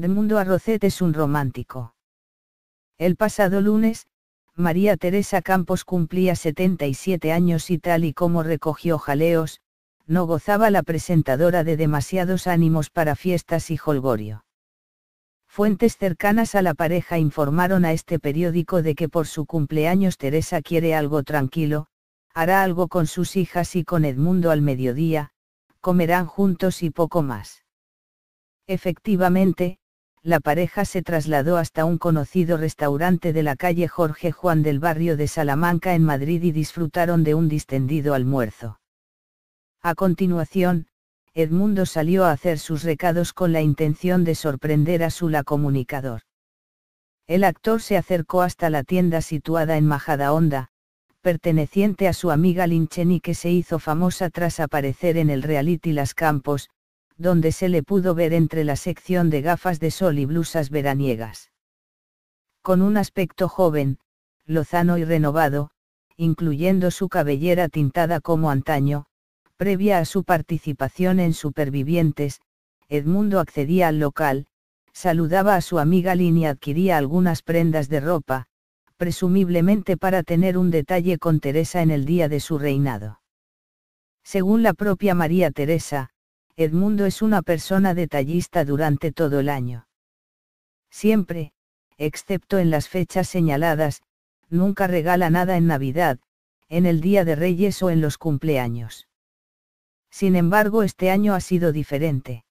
Edmundo Mundo Arrocet es un romántico. El pasado lunes, María Teresa Campos cumplía 77 años y tal y como recogió jaleos, no gozaba la presentadora de demasiados ánimos para fiestas y holgorio. Fuentes cercanas a la pareja informaron a este periódico de que por su cumpleaños Teresa quiere algo tranquilo, hará algo con sus hijas y con Edmundo al mediodía, comerán juntos y poco más. Efectivamente, la pareja se trasladó hasta un conocido restaurante de la calle Jorge Juan del barrio de Salamanca en Madrid y disfrutaron de un distendido almuerzo. A continuación, Edmundo salió a hacer sus recados con la intención de sorprender a Sula comunicador. El actor se acercó hasta la tienda situada en Majadahonda, perteneciente a su amiga Lincheni que se hizo famosa tras aparecer en el reality Las Campos, donde se le pudo ver entre la sección de gafas de sol y blusas veraniegas. Con un aspecto joven, lozano y renovado, incluyendo su cabellera tintada como antaño, previa a su participación en Supervivientes, Edmundo accedía al local, saludaba a su amiga Lynn y adquiría algunas prendas de ropa, presumiblemente para tener un detalle con Teresa en el día de su reinado. Según la propia María Teresa, Edmundo es una persona detallista durante todo el año. Siempre, excepto en las fechas señaladas, nunca regala nada en Navidad, en el Día de Reyes o en los cumpleaños. Sin embargo, este año ha sido diferente.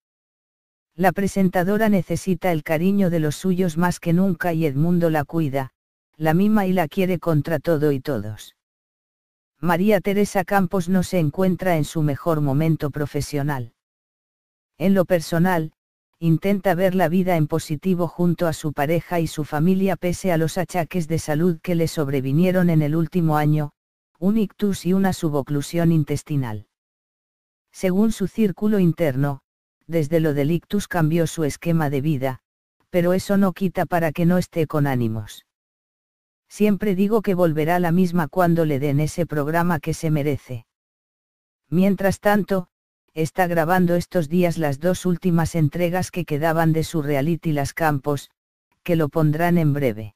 La presentadora necesita el cariño de los suyos más que nunca y Edmundo la cuida, la mima y la quiere contra todo y todos. María Teresa Campos no se encuentra en su mejor momento profesional. En lo personal, intenta ver la vida en positivo junto a su pareja y su familia pese a los achaques de salud que le sobrevinieron en el último año, un ictus y una suboclusión intestinal. Según su círculo interno, desde lo del ictus cambió su esquema de vida, pero eso no quita para que no esté con ánimos. Siempre digo que volverá la misma cuando le den ese programa que se merece. Mientras tanto, está grabando estos días las dos últimas entregas que quedaban de su reality Las Campos, que lo pondrán en breve.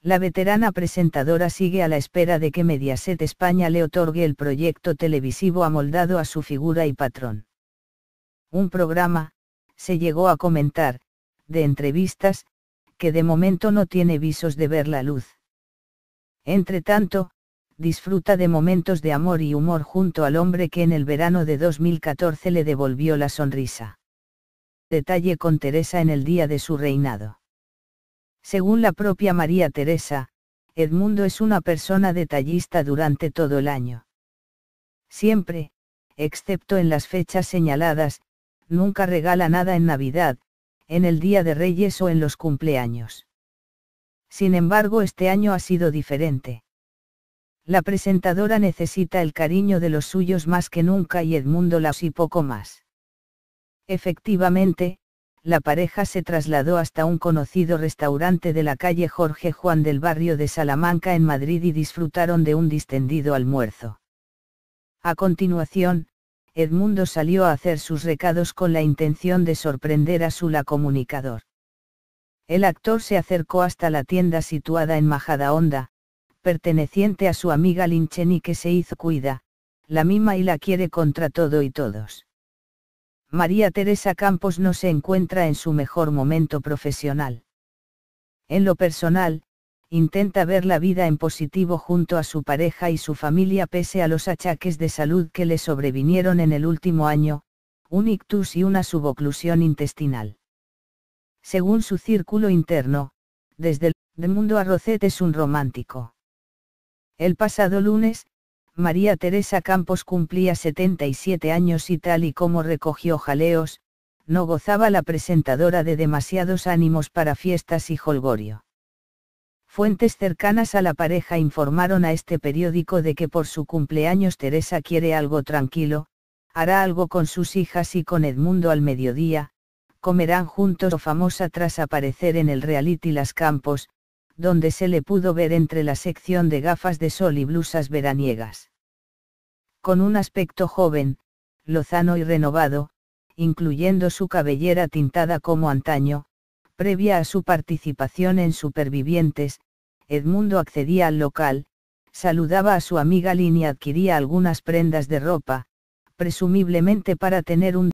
La veterana presentadora sigue a la espera de que Mediaset España le otorgue el proyecto televisivo amoldado a su figura y patrón. Un programa, se llegó a comentar, de entrevistas, que de momento no tiene visos de ver la luz. Entre tanto, disfruta de momentos de amor y humor junto al hombre que en el verano de 2014 le devolvió la sonrisa. Detalle con Teresa en el día de su reinado. Según la propia María Teresa, Edmundo es una persona detallista durante todo el año. Siempre, excepto en las fechas señaladas, nunca regala nada en Navidad, en el Día de Reyes o en los cumpleaños. Sin embargo, este año ha sido diferente. La presentadora necesita el cariño de los suyos más que nunca y Edmundo la y poco más. Efectivamente, la pareja se trasladó hasta un conocido restaurante de la calle Jorge Juan del barrio de Salamanca en Madrid y disfrutaron de un distendido almuerzo. A continuación, Edmundo salió a hacer sus recados con la intención de sorprender a Sula comunicador. El actor se acercó hasta la tienda situada en Majada Honda perteneciente a su amiga Lincheni que se hizo cuida, la mima y la quiere contra todo y todos. María Teresa Campos no se encuentra en su mejor momento profesional. En lo personal, intenta ver la vida en positivo junto a su pareja y su familia pese a los achaques de salud que le sobrevinieron en el último año, un ictus y una suboclusión intestinal. Según su círculo interno, desde el mundo Arrocet es un romántico. El pasado lunes, María Teresa Campos cumplía 77 años y tal y como recogió jaleos, no gozaba la presentadora de demasiados ánimos para fiestas y holgorio. Fuentes cercanas a la pareja informaron a este periódico de que por su cumpleaños Teresa quiere algo tranquilo, hará algo con sus hijas y con Edmundo al mediodía, comerán juntos o famosa tras aparecer en el reality Las Campos, donde se le pudo ver entre la sección de gafas de sol y blusas veraniegas. Con un aspecto joven, lozano y renovado, incluyendo su cabellera tintada como antaño, previa a su participación en Supervivientes, Edmundo accedía al local, saludaba a su amiga Lynn y adquiría algunas prendas de ropa, presumiblemente para tener un